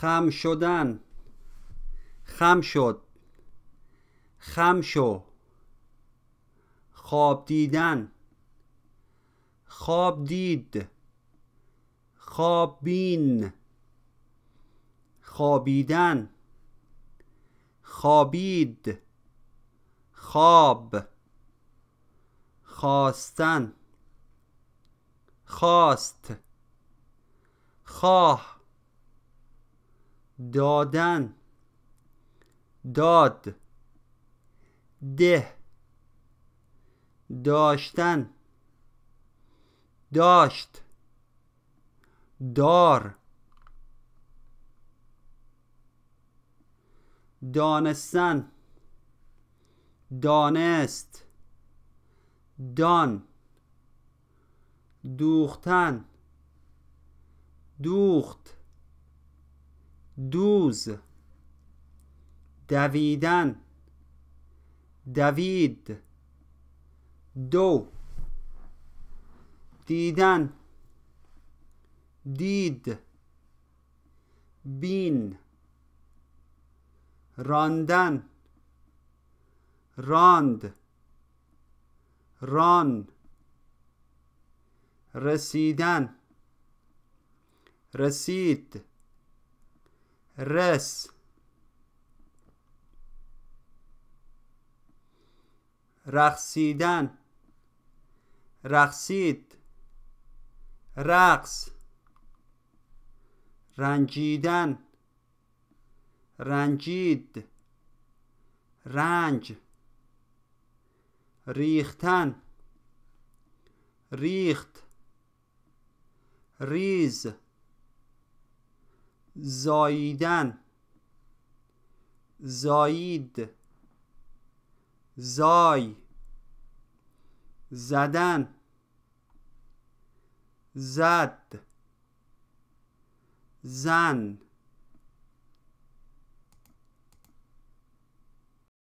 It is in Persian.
خم شدن خم شد خم شو خواب دیدن خواب دید خواب بین خوابیدن خوابید خواب خواستن خواست خواه دادن داد ده داشتن داشت دار دانستن دانست دان دوختن دوخت دوز دویدن دوید دو دیدن دید بین راندن راند ران رسیدن رسید رس رقصیدن رقصید رقص رنجیدن رنجید رنج ریختن ریخت ریز زاییدن زایید زای زدن زد زن